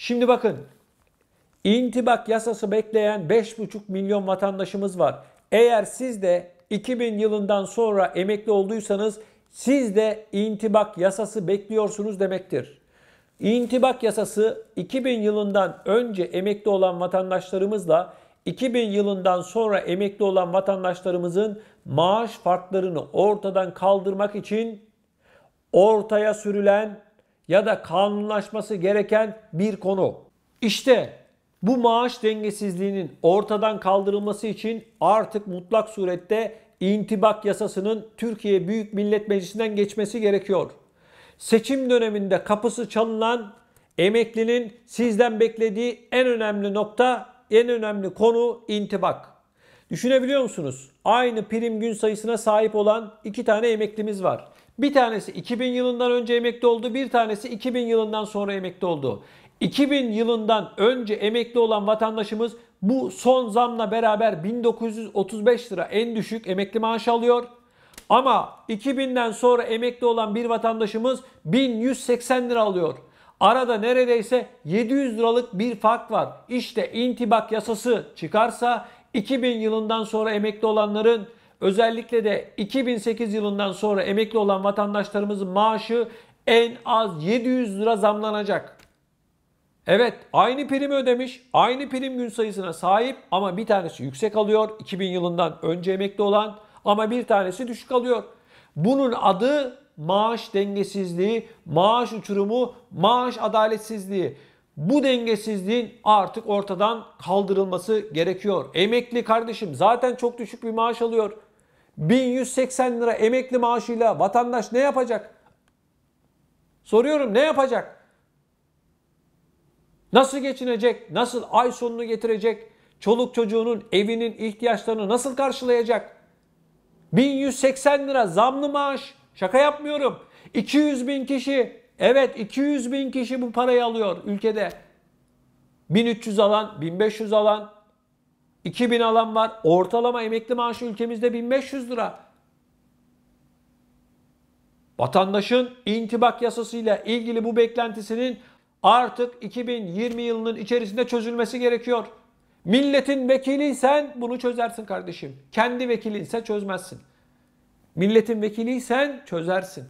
Şimdi bakın intibak yasası bekleyen 5,5 milyon vatandaşımız var. Eğer siz de 2000 yılından sonra emekli olduysanız siz de intibak yasası bekliyorsunuz demektir. İntibak yasası 2000 yılından önce emekli olan vatandaşlarımızla 2000 yılından sonra emekli olan vatandaşlarımızın maaş farklarını ortadan kaldırmak için ortaya sürülen ya da kanunlaşması gereken bir konu. İşte bu maaş dengesizliğinin ortadan kaldırılması için artık mutlak surette intibak yasasının Türkiye Büyük Millet Meclisi'nden geçmesi gerekiyor. Seçim döneminde kapısı çalınan emeklinin sizden beklediği en önemli nokta, en önemli konu intibak. Düşünebiliyor musunuz? Aynı prim gün sayısına sahip olan iki tane emeklimiz var. Bir tanesi 2000 yılından önce emekli oldu, bir tanesi 2000 yılından sonra emekli oldu. 2000 yılından önce emekli olan vatandaşımız bu son zamla beraber 1935 lira en düşük emekli maaşı alıyor. Ama 2000'den sonra emekli olan bir vatandaşımız 1180 lira alıyor. Arada neredeyse 700 liralık bir fark var. İşte intibak yasası çıkarsa 2000 yılından sonra emekli olanların Özellikle de 2008 yılından sonra emekli olan vatandaşlarımızın maaşı en az 700 lira zamlanacak. Evet aynı primi ödemiş, aynı prim gün sayısına sahip ama bir tanesi yüksek alıyor 2000 yılından önce emekli olan ama bir tanesi düşük alıyor. Bunun adı maaş dengesizliği, maaş uçurumu, maaş adaletsizliği. Bu dengesizliğin artık ortadan kaldırılması gerekiyor. Emekli kardeşim zaten çok düşük bir maaş alıyor. 1180 lira emekli maaşıyla vatandaş ne yapacak? Soruyorum ne yapacak? Nasıl geçinecek? Nasıl ay sonunu getirecek? Çoluk çocuğunun evinin ihtiyaçlarını nasıl karşılayacak? 1180 lira zamlı maaş. Şaka yapmıyorum. 200 bin kişi. Evet 200 bin kişi bu parayı alıyor ülkede. 1300 alan, 1500 alan, 2000 alan var. Ortalama emekli maaşı ülkemizde 1500 lira. Vatandaşın intibak yasasıyla ilgili bu beklentisinin artık 2020 yılının içerisinde çözülmesi gerekiyor. Milletin vekiliysen bunu çözersin kardeşim. Kendi vekilinse çözmezsin. Milletin vekiliysen çözersin.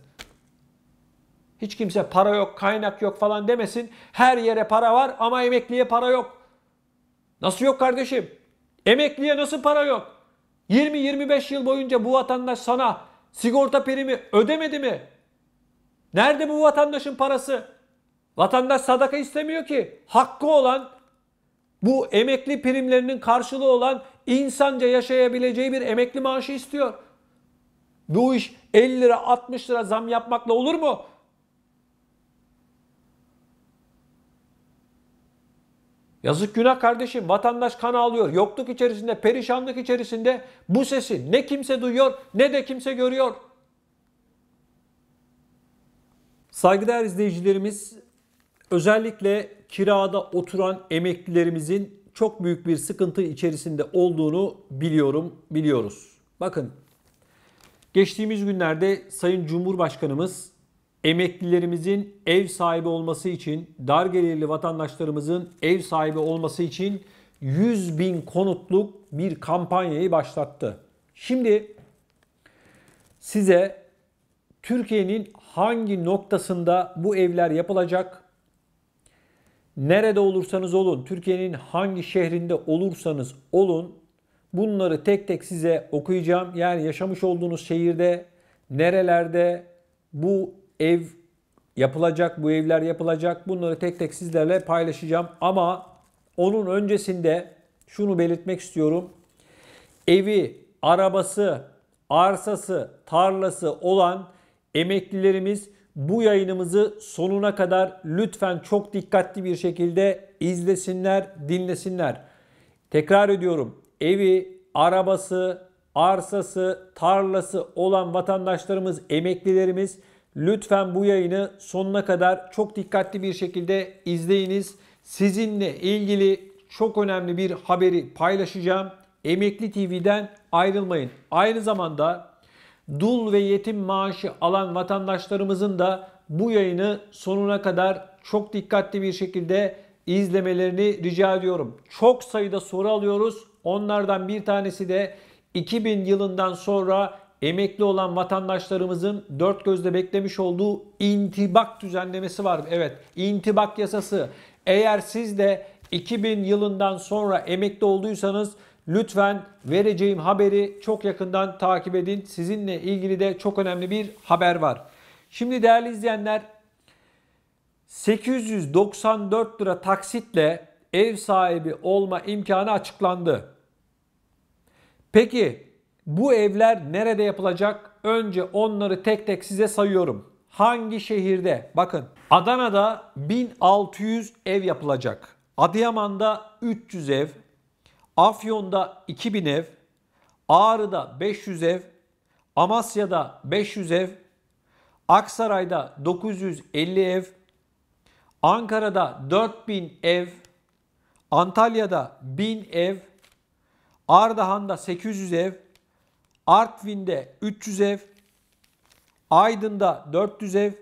Hiç kimse para yok, kaynak yok falan demesin. Her yere para var ama emekliye para yok. Nasıl yok kardeşim? Emekliye nasıl para yok? 20-25 yıl boyunca bu vatandaş sana sigorta primi ödemedi mi? Nerede bu vatandaşın parası? Vatandaş sadaka istemiyor ki. Hakkı olan bu emekli primlerinin karşılığı olan insanca yaşayabileceği bir emekli maaşı istiyor. Bu iş 50 lira 60 lira zam yapmakla olur mu? Yazık günah kardeşim vatandaş kan ağlıyor. Yokluk içerisinde, perişanlık içerisinde bu sesi ne kimse duyuyor ne de kimse görüyor. Saygıdeğer izleyicilerimiz özellikle kirada oturan emeklilerimizin çok büyük bir sıkıntı içerisinde olduğunu biliyorum, biliyoruz. Bakın geçtiğimiz günlerde Sayın Cumhurbaşkanımız emeklilerimizin ev sahibi olması için, dar gelirli vatandaşlarımızın ev sahibi olması için 100 bin konutluk bir kampanyayı başlattı. Şimdi size Türkiye'nin hangi noktasında bu evler yapılacak? Nerede olursanız olun, Türkiye'nin hangi şehrinde olursanız olun bunları tek tek size okuyacağım. Yani yaşamış olduğunuz şehirde, nerelerde bu ev yapılacak, bu evler yapılacak. Bunları tek tek sizlerle paylaşacağım. Ama onun öncesinde şunu belirtmek istiyorum. Evi, arabası, arsası, tarlası olan emeklilerimiz bu yayınımızı sonuna kadar lütfen çok dikkatli bir şekilde izlesinler, dinlesinler. Tekrar ediyorum. Evi, arabası, arsası, tarlası olan vatandaşlarımız, emeklilerimiz Lütfen bu yayını sonuna kadar çok dikkatli bir şekilde izleyiniz. Sizinle ilgili çok önemli bir haberi paylaşacağım. Emekli TV'den ayrılmayın. Aynı zamanda dul ve yetim maaşı alan vatandaşlarımızın da bu yayını sonuna kadar çok dikkatli bir şekilde izlemelerini rica ediyorum. Çok sayıda soru alıyoruz. Onlardan bir tanesi de 2000 yılından sonra emekli olan vatandaşlarımızın dört gözle beklemiş olduğu intibak düzenlemesi var. Evet, intibak yasası. Eğer siz de 2000 yılından sonra emekli olduysanız lütfen vereceğim haberi çok yakından takip edin. Sizinle ilgili de çok önemli bir haber var. Şimdi değerli izleyenler 894 lira taksitle ev sahibi olma imkanı açıklandı. Peki bu evler nerede yapılacak? Önce onları tek tek size sayıyorum. Hangi şehirde? Bakın Adana'da 1600 ev yapılacak. Adıyaman'da 300 ev, Afyon'da 2000 ev, Ağrı'da 500 ev, Amasya'da 500 ev, Aksaray'da 950 ev, Ankara'da 4000 ev, Antalya'da 1000 ev, Ardahan'da 800 ev, Artvin'de 300 ev, Aydın'da 400 ev,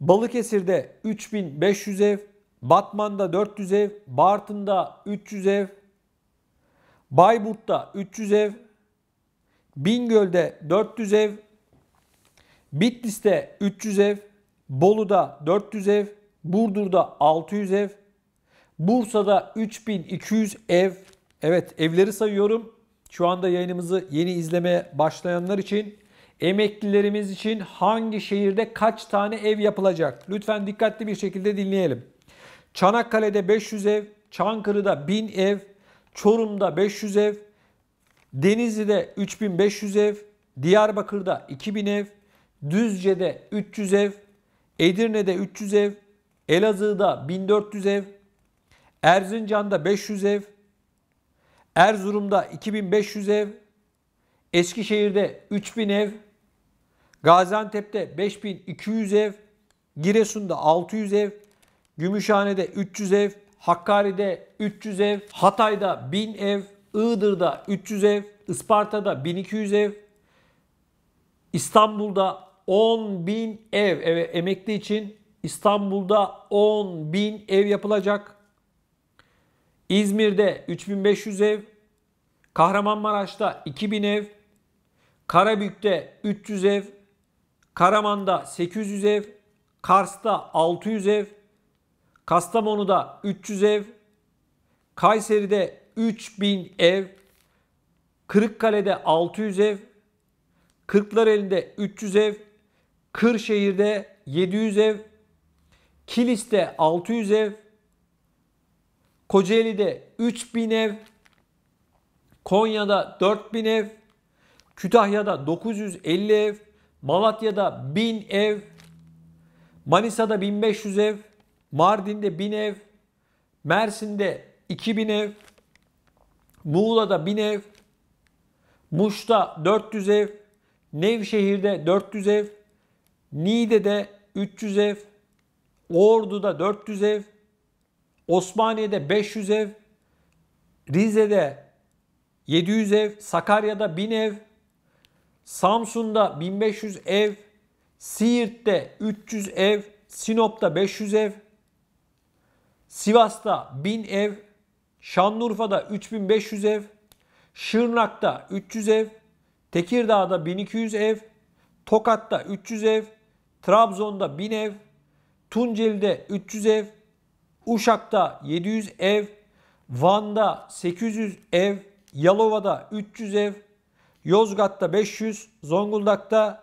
Balıkesir'de 3500 ev, Batman'da 400 ev, Bartın'da 300 ev, Bayburt'ta 300 ev, Bingöl'de 400 ev, Bitlis'te 300 ev, Bolu'da 400 ev, Burdur'da 600 ev, Bursa'da 3200 ev. Evet evleri sayıyorum şu anda yayınımızı yeni izlemeye başlayanlar için emeklilerimiz için hangi şehirde kaç tane ev yapılacak? Lütfen dikkatli bir şekilde dinleyelim. Çanakkale'de 500 ev, Çankırı'da 1000 ev, Çorum'da 500 ev, Denizli'de 3500 ev, Diyarbakır'da 2000 ev, Düzce'de 300 ev, Edirne'de 300 ev, Elazığ'da 1400 ev, Erzincan'da 500 ev, Erzurum'da 2500 ev, Eskişehir'de 3000 ev, Gaziantep'te 5200 ev, Giresun'da 600 ev, Gümüşhane'de 300 ev, Hakkari'de 300 ev, Hatay'da 1000 ev, Iğdır'da 300 ev, Isparta'da 1200 ev, İstanbul'da 10.000 ev, ev emekli için İstanbul'da 10.000 ev yapılacak. İzmir'de 3500 ev, Kahramanmaraş'ta 2000 ev, Karabük'te 300 ev, Karaman'da 800 ev, Kars'ta 600 ev, Kastamonu'da 300 ev, Kayseri'de 3000 ev, Kırıkkale'de 600 ev, Kırklareli'de 300 ev, Kırşehir'de 700 ev, Kilis'te 600 ev, Kocaeli'de 3000 ev, Konya'da 4000 ev, Kütahya'da 950 ev, Malatya'da 1000 ev, Manisa'da 1500 ev, Mardin'de 1000 ev, Mersin'de 2000 ev, Muğla'da 1000 ev, Muş'ta 400 ev, Nevşehir'de 400 ev, Niğde'de 300 ev, Ordu'da 400 ev, Osmaniye'de 500 ev, Rize'de 700 ev, Sakarya'da 1000 ev, Samsun'da 1500 ev, Siirt'te 300 ev, Sinop'ta 500 ev, Sivas'ta 1000 ev, Şanlıurfa'da 3500 ev, Şırnak'ta 300 ev, Tekirdağ'da 1200 ev, Tokat'ta 300 ev, Trabzon'da 1000 ev, Tunceli'de 300 ev, Uşak'ta 700 ev, Van'da 800 ev, Yalova'da 300 ev, Yozgat'ta 500, Zonguldak'ta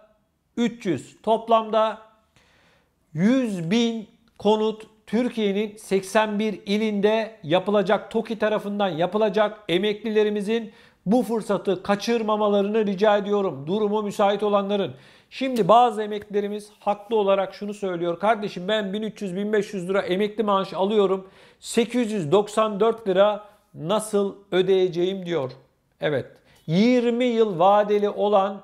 300. Toplamda 100 bin konut Türkiye'nin 81 ilinde yapılacak, TOKİ tarafından yapılacak emeklilerimizin bu fırsatı kaçırmamalarını rica ediyorum. Durumu müsait olanların. Şimdi bazı emeklilerimiz haklı olarak şunu söylüyor. Kardeşim ben 1300-1500 lira emekli maaş alıyorum. 894 lira nasıl ödeyeceğim diyor. Evet 20 yıl vadeli olan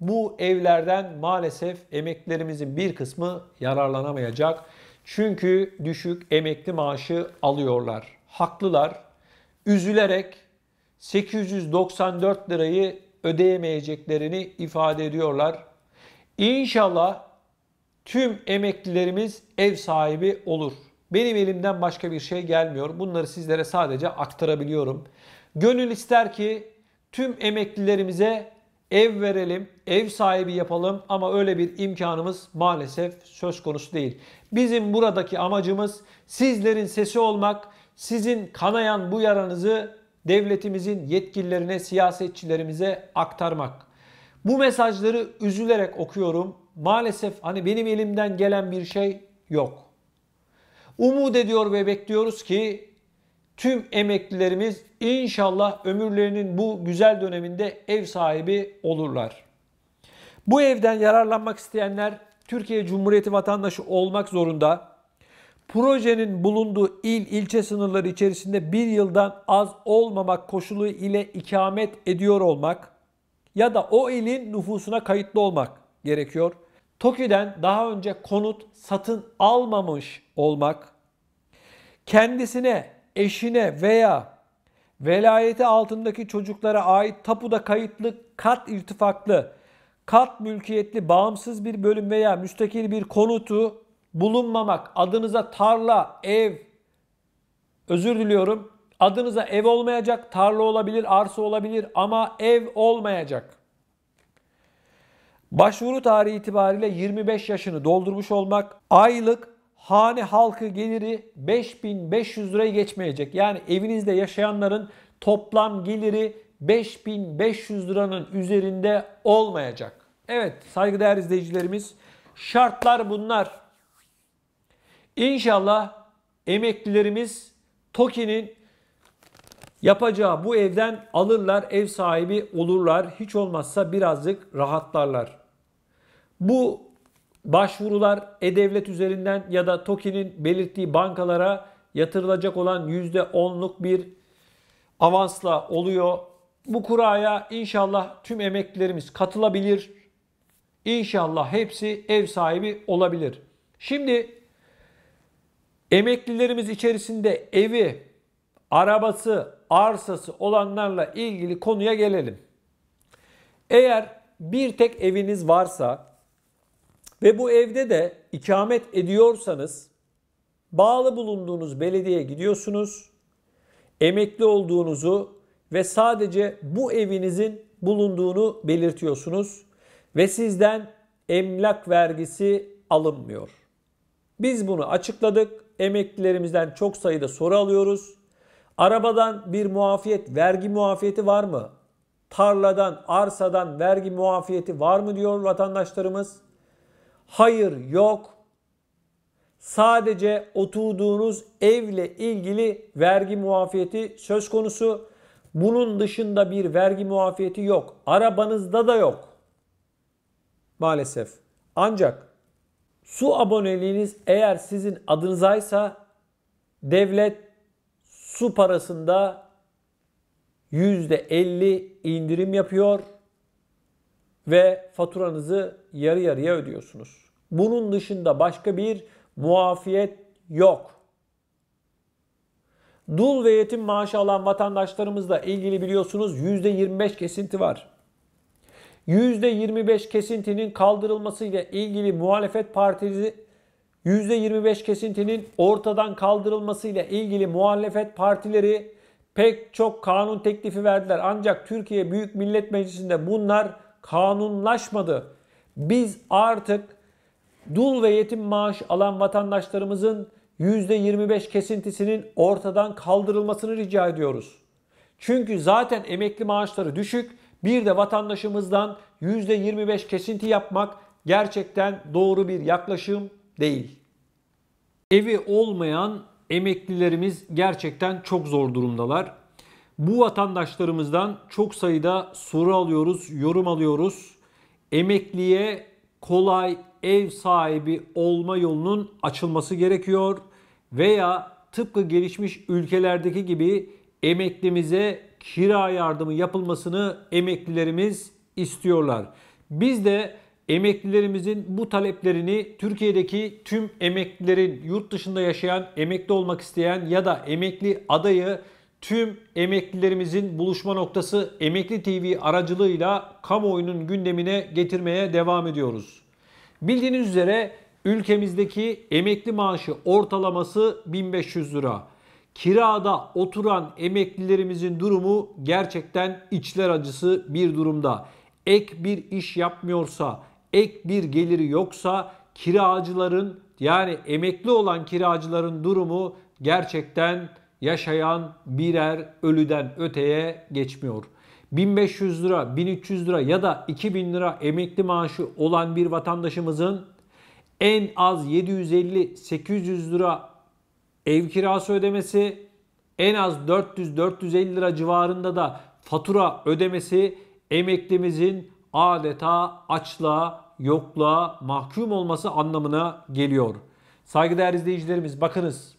bu evlerden maalesef emeklilerimizin bir kısmı yararlanamayacak. Çünkü düşük emekli maaşı alıyorlar. Haklılar. Üzülerek 894 lirayı ödeyemeyeceklerini ifade ediyorlar. İnşallah tüm emeklilerimiz ev sahibi olur. Benim elimden başka bir şey gelmiyor. Bunları sizlere sadece aktarabiliyorum. Gönül ister ki tüm emeklilerimize ev verelim, ev sahibi yapalım ama öyle bir imkanımız maalesef söz konusu değil. Bizim buradaki amacımız sizlerin sesi olmak, sizin kanayan bu yaranızı devletimizin yetkililerine, siyasetçilerimize aktarmak. Bu mesajları üzülerek okuyorum. Maalesef hani benim elimden gelen bir şey yok. Umut ediyor ve bekliyoruz ki tüm emeklilerimiz inşallah ömürlerinin bu güzel döneminde ev sahibi olurlar. Bu evden yararlanmak isteyenler Türkiye Cumhuriyeti vatandaşı olmak zorunda projenin bulunduğu il, ilçe sınırları içerisinde bir yıldan az olmamak koşulu ile ikamet ediyor olmak ya da o ilin nüfusuna kayıtlı olmak gerekiyor. TOKİ'den daha önce konut satın almamış olmak, kendisine, eşine veya velayeti altındaki çocuklara ait tapuda kayıtlı kat irtifaklı, kat mülkiyetli bağımsız bir bölüm veya müstakil bir konutu bulunmamak, adınıza tarla, ev, özür diliyorum, adınıza ev olmayacak, tarla olabilir, arsa olabilir ama ev olmayacak. Başvuru tarihi itibariyle 25 yaşını doldurmuş olmak, aylık hane halkı geliri 5500 lirayı geçmeyecek. Yani evinizde yaşayanların toplam geliri 5500 liranın üzerinde olmayacak. Evet saygıdeğer izleyicilerimiz şartlar bunlar. İnşallah emeklilerimiz TOKİ'nin yapacağı bu evden alırlar, ev sahibi olurlar. Hiç olmazsa birazcık rahatlarlar. Bu başvurular E-Devlet üzerinden ya da TOKİ'nin belirttiği bankalara yatırılacak olan %10'luk bir avansla oluyor. Bu kuraya inşallah tüm emeklilerimiz katılabilir. İnşallah hepsi ev sahibi olabilir. Şimdi Emeklilerimiz içerisinde evi, arabası, arsası olanlarla ilgili konuya gelelim. Eğer bir tek eviniz varsa ve bu evde de ikamet ediyorsanız bağlı bulunduğunuz belediyeye gidiyorsunuz. Emekli olduğunuzu ve sadece bu evinizin bulunduğunu belirtiyorsunuz ve sizden emlak vergisi alınmıyor. Biz bunu açıkladık. Emeklilerimizden çok sayıda soru alıyoruz. Arabadan bir muafiyet, vergi muafiyeti var mı? Tarladan, arsadan vergi muafiyeti var mı diyor vatandaşlarımız. Hayır yok. Sadece oturduğunuz evle ilgili vergi muafiyeti söz konusu. Bunun dışında bir vergi muafiyeti yok. Arabanızda da yok. Maalesef. Ancak Su aboneliğiniz eğer sizin adınızaysa devlet su parasında %50 indirim yapıyor ve faturanızı yarı yarıya ödüyorsunuz. Bunun dışında başka bir muafiyet yok. Dul ve yetim maaşı alan vatandaşlarımızla ilgili biliyorsunuz %25 kesinti var. %25 kesintinin kaldırılması ile ilgili muhalefet partisi %25 kesintinin ortadan kaldırılması ile ilgili muhalefet partileri pek çok kanun teklifi verdiler. Ancak Türkiye Büyük Millet Meclisi'nde bunlar kanunlaşmadı. Biz artık dul ve yetim maaş alan vatandaşlarımızın %25 kesintisinin ortadan kaldırılmasını rica ediyoruz. Çünkü zaten emekli maaşları düşük bir de vatandaşımızdan %25 kesinti yapmak gerçekten doğru bir yaklaşım değil. Evi olmayan emeklilerimiz gerçekten çok zor durumdalar. Bu vatandaşlarımızdan çok sayıda soru alıyoruz, yorum alıyoruz. Emekliye kolay ev sahibi olma yolunun açılması gerekiyor veya tıpkı gelişmiş ülkelerdeki gibi emeklimize kira yardımı yapılmasını emeklilerimiz istiyorlar. Biz de emeklilerimizin bu taleplerini Türkiye'deki tüm emeklilerin yurt dışında yaşayan, emekli olmak isteyen ya da emekli adayı tüm emeklilerimizin buluşma noktası Emekli TV aracılığıyla kamuoyunun gündemine getirmeye devam ediyoruz. Bildiğiniz üzere ülkemizdeki emekli maaşı ortalaması 1500 lira kirada oturan emeklilerimizin durumu gerçekten içler acısı bir durumda. Ek bir iş yapmıyorsa, ek bir geliri yoksa kiracıların yani emekli olan kiracıların durumu gerçekten yaşayan birer ölüden öteye geçmiyor. 1500 lira, 1300 lira ya da 2000 lira emekli maaşı olan bir vatandaşımızın en az 750-800 lira ev kirası ödemesi, en az 400-450 lira civarında da fatura ödemesi emeklimizin adeta açlığa, yokluğa mahkum olması anlamına geliyor. Saygıdeğer izleyicilerimiz bakınız.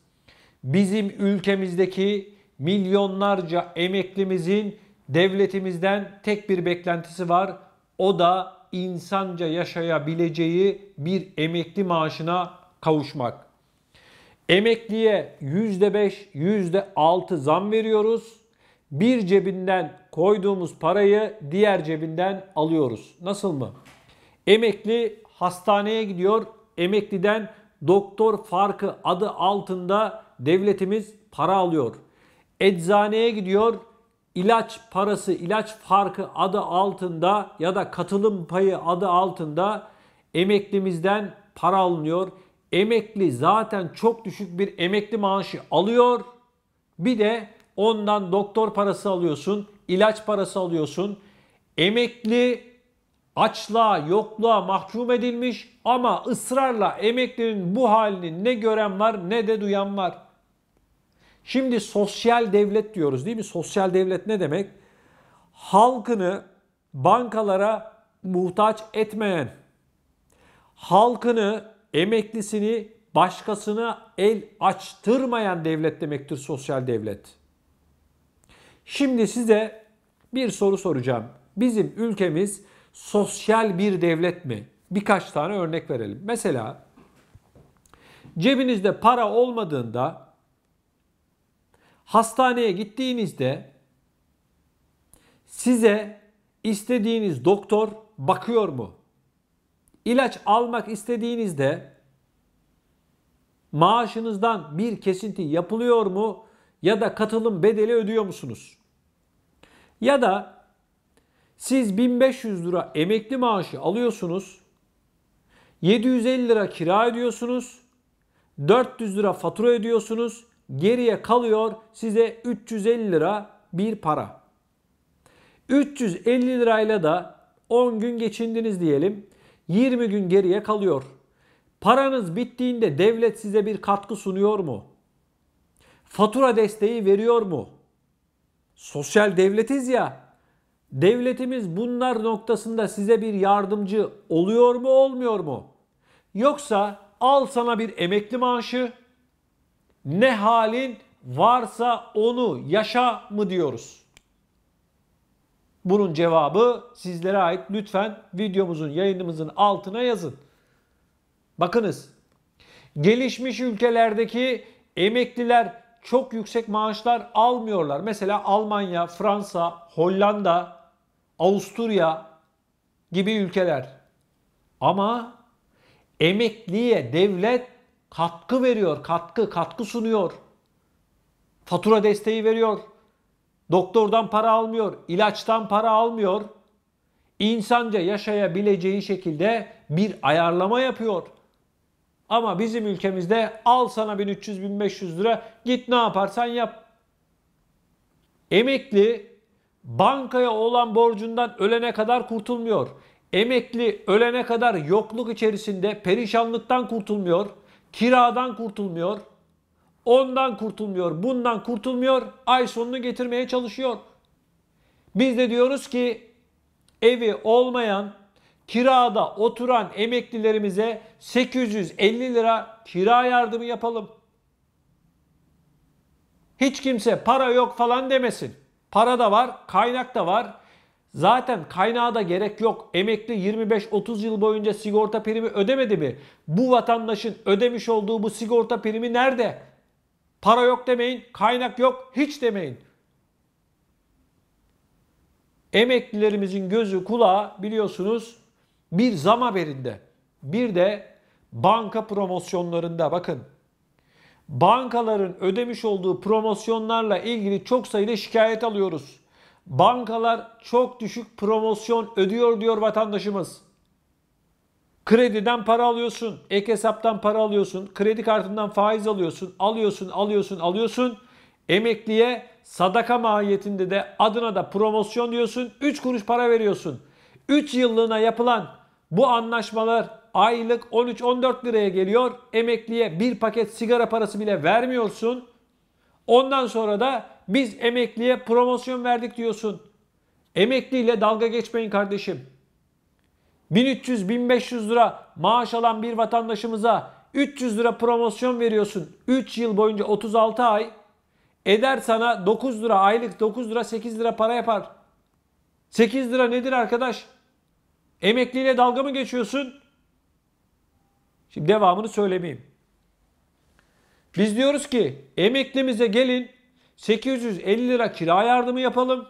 Bizim ülkemizdeki milyonlarca emeklimizin devletimizden tek bir beklentisi var. O da insanca yaşayabileceği bir emekli maaşına kavuşmak. Emekliye %5, %6 zam veriyoruz. Bir cebinden koyduğumuz parayı diğer cebinden alıyoruz. Nasıl mı? Emekli hastaneye gidiyor. Emekliden doktor farkı adı altında devletimiz para alıyor. Eczaneye gidiyor. İlaç parası, ilaç farkı adı altında ya da katılım payı adı altında emeklimizden para alınıyor emekli zaten çok düşük bir emekli maaşı alıyor. Bir de ondan doktor parası alıyorsun, ilaç parası alıyorsun. Emekli açlığa, yokluğa mahkum edilmiş ama ısrarla emeklinin bu halini ne gören var ne de duyan var. Şimdi sosyal devlet diyoruz değil mi? Sosyal devlet ne demek? Halkını bankalara muhtaç etmeyen, halkını emeklisini başkasına el açtırmayan devlet demektir sosyal devlet. Şimdi size bir soru soracağım. Bizim ülkemiz sosyal bir devlet mi? Birkaç tane örnek verelim. Mesela cebinizde para olmadığında hastaneye gittiğinizde size istediğiniz doktor bakıyor mu? İlaç almak istediğinizde maaşınızdan bir kesinti yapılıyor mu ya da katılım bedeli ödüyor musunuz? Ya da siz 1500 lira emekli maaşı alıyorsunuz. 750 lira kira ödüyorsunuz. 400 lira fatura ödüyorsunuz. Geriye kalıyor size 350 lira bir para. 350 lirayla da 10 gün geçindiniz diyelim. 20 gün geriye kalıyor. Paranız bittiğinde devlet size bir katkı sunuyor mu? Fatura desteği veriyor mu? Sosyal devletiz ya. Devletimiz bunlar noktasında size bir yardımcı oluyor mu, olmuyor mu? Yoksa al sana bir emekli maaşı. Ne halin varsa onu yaşa mı diyoruz? Bunun cevabı sizlere ait. Lütfen videomuzun, yayınımızın altına yazın. Bakınız. Gelişmiş ülkelerdeki emekliler çok yüksek maaşlar almıyorlar. Mesela Almanya, Fransa, Hollanda, Avusturya gibi ülkeler. Ama emekliye devlet katkı veriyor, katkı, katkı sunuyor. Fatura desteği veriyor. Doktordan para almıyor, ilaçtan para almıyor. İnsanca yaşayabileceği şekilde bir ayarlama yapıyor. Ama bizim ülkemizde al sana 1300-1500 lira git ne yaparsan yap. Emekli bankaya olan borcundan ölene kadar kurtulmuyor. Emekli ölene kadar yokluk içerisinde perişanlıktan kurtulmuyor, kiradan kurtulmuyor. Ondan kurtulmuyor, bundan kurtulmuyor. Ay sonunu getirmeye çalışıyor. Biz de diyoruz ki evi olmayan, kirada oturan emeklilerimize 850 lira kira yardımı yapalım. Hiç kimse para yok falan demesin. Para da var, kaynak da var. Zaten kaynağa da gerek yok. Emekli 25-30 yıl boyunca sigorta primi ödemedi mi? Bu vatandaşın ödemiş olduğu bu sigorta primi nerede? Para yok demeyin, kaynak yok hiç demeyin. Emeklilerimizin gözü kulağı biliyorsunuz bir zam haberinde. Bir de banka promosyonlarında bakın. Bankaların ödemiş olduğu promosyonlarla ilgili çok sayıda şikayet alıyoruz. Bankalar çok düşük promosyon ödüyor diyor vatandaşımız. Krediden para alıyorsun, ek hesaptan para alıyorsun, kredi kartından faiz alıyorsun, alıyorsun, alıyorsun, alıyorsun. Emekliye sadaka mahiyetinde de adına da promosyon diyorsun, 3 kuruş para veriyorsun. 3 yıllığına yapılan bu anlaşmalar aylık 13-14 liraya geliyor. Emekliye bir paket sigara parası bile vermiyorsun. Ondan sonra da biz emekliye promosyon verdik diyorsun. Emekliyle dalga geçmeyin kardeşim. 1300-1500 lira maaş alan bir vatandaşımıza 300 lira promosyon veriyorsun 3 yıl boyunca 36 ay eder sana 9 lira aylık 9 lira 8 lira para yapar. 8 lira nedir arkadaş? Emekliyle dalga mı geçiyorsun? Şimdi devamını söylemeyeyim. Biz diyoruz ki emeklimize gelin 850 lira kira yardımı yapalım.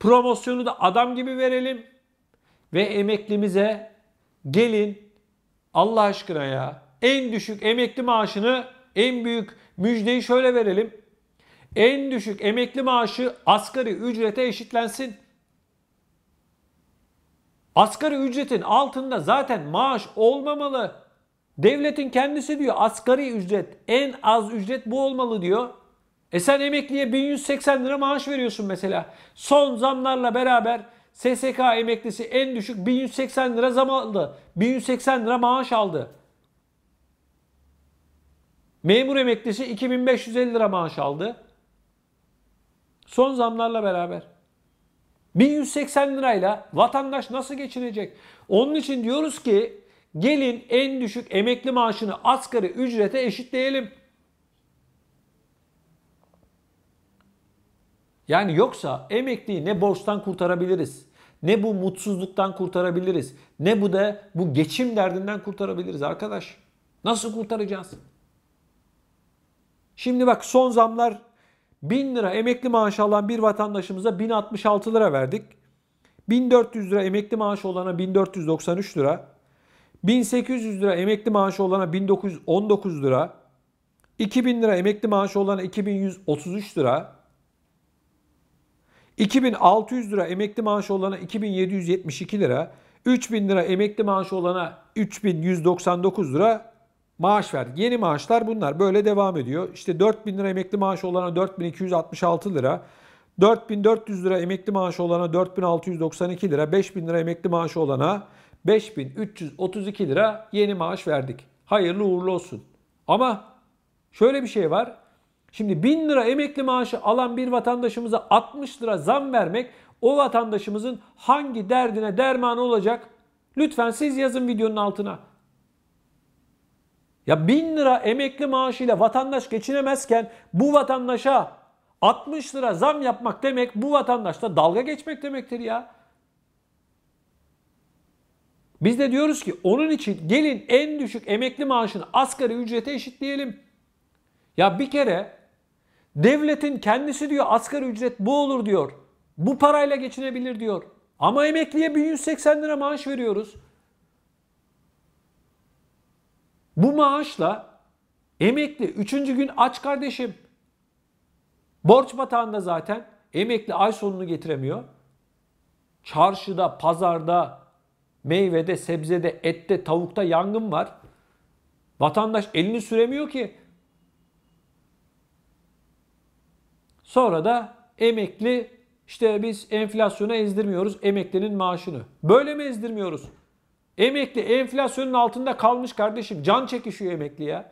Promosyonu da adam gibi verelim ve emeklimize gelin Allah aşkına ya en düşük emekli maaşını en büyük müjdeyi şöyle verelim. En düşük emekli maaşı asgari ücrete eşitlensin. Asgari ücretin altında zaten maaş olmamalı. Devletin kendisi diyor asgari ücret, en az ücret bu olmalı diyor. E sen emekliye 1180 lira maaş veriyorsun mesela. Son zamlarla beraber SSK emeklisi en düşük 1180 lira zam aldı. 1180 lira maaş aldı. Memur emeklisi 2550 lira maaş aldı. Son zamlarla beraber. 1180 lirayla vatandaş nasıl geçinecek? Onun için diyoruz ki gelin en düşük emekli maaşını asgari ücrete eşitleyelim. Yani yoksa emekliyi ne borçtan kurtarabiliriz? ne bu mutsuzluktan kurtarabiliriz ne bu da bu geçim derdinden kurtarabiliriz arkadaş. Nasıl kurtaracağız? Şimdi bak son zamlar 1000 lira emekli maaşı alan bir vatandaşımıza 1066 lira verdik. 1400 lira emekli maaşı olana 1493 lira. 1800 lira emekli maaşı olana 1919 lira. 2000 lira emekli maaşı olana 2133 lira. 2600 lira emekli maaşı olana 2772 lira, 3000 lira emekli maaşı olana 3199 lira maaş verdik. Yeni maaşlar bunlar. Böyle devam ediyor. İşte 4000 lira emekli maaşı olana 4266 lira, 4400 lira emekli maaşı olana 4692 lira, 5000 lira emekli maaşı olana 5332 lira yeni maaş verdik. Hayırlı uğurlu olsun. Ama şöyle bir şey var. Şimdi 1000 lira emekli maaşı alan bir vatandaşımıza 60 lira zam vermek o vatandaşımızın hangi derdine derman olacak? Lütfen siz yazın videonun altına. Ya 1000 lira emekli maaşıyla vatandaş geçinemezken bu vatandaşa 60 lira zam yapmak demek bu vatandaşla dalga geçmek demektir ya. Biz de diyoruz ki onun için gelin en düşük emekli maaşını asgari ücrete eşitleyelim. Ya bir kere Devletin kendisi diyor asgari ücret bu olur diyor. Bu parayla geçinebilir diyor. Ama emekliye 1180 lira maaş veriyoruz. Bu maaşla emekli 3. gün aç kardeşim. Borç batağında zaten emekli ay sonunu getiremiyor. Çarşıda, pazarda, meyvede, sebzede, ette, tavukta yangın var. Vatandaş elini süremiyor ki Sonra da emekli işte biz enflasyona ezdirmiyoruz emeklinin maaşını. Böyle mi ezdirmiyoruz? Emekli enflasyonun altında kalmış kardeşim. Can çekişiyor emekli ya.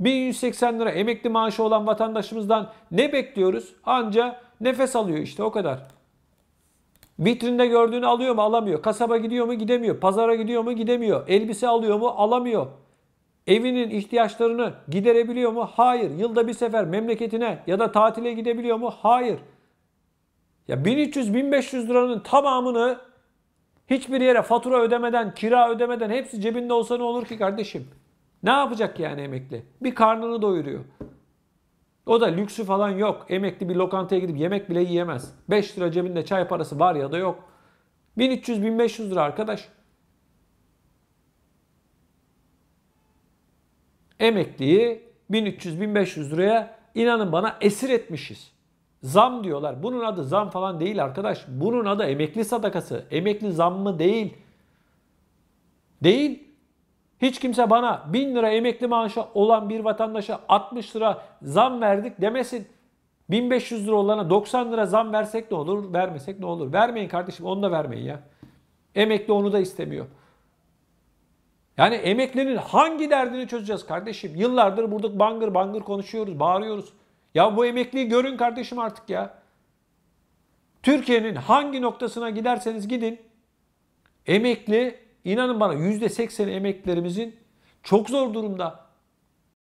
1180 lira emekli maaşı olan vatandaşımızdan ne bekliyoruz? Anca nefes alıyor işte o kadar. Vitrinde gördüğünü alıyor mu alamıyor. Kasaba gidiyor mu gidemiyor. Pazara gidiyor mu gidemiyor. Elbise alıyor mu alamıyor. Evinin ihtiyaçlarını giderebiliyor mu? Hayır. Yılda bir sefer memleketine ya da tatile gidebiliyor mu? Hayır. Ya 1300-1500 liranın tamamını hiçbir yere fatura ödemeden, kira ödemeden hepsi cebinde olsa ne olur ki kardeşim? Ne yapacak yani emekli? Bir karnını doyuruyor. O da lüksü falan yok. Emekli bir lokantaya gidip yemek bile yiyemez. 5 lira cebinde çay parası var ya da yok. 1300-1500 lira arkadaş. Emekliyi 1300-1500 liraya inanın bana esir etmişiz. Zam diyorlar. Bunun adı zam falan değil arkadaş. Bunun adı emekli sadakası. Emekli zam mı değil. Değil. Hiç kimse bana 1000 lira emekli maaşı olan bir vatandaşa 60 lira zam verdik demesin. 1500 lira olana 90 lira zam versek ne olur, vermesek ne olur? Vermeyin kardeşim onu da vermeyin ya. Emekli onu da istemiyor. Yani emeklinin hangi derdini çözeceğiz kardeşim? Yıllardır burada bangır bangır konuşuyoruz, bağırıyoruz. Ya bu emekliyi görün kardeşim artık ya. Türkiye'nin hangi noktasına giderseniz gidin. Emekli, inanın bana %80 emeklilerimizin çok zor durumda.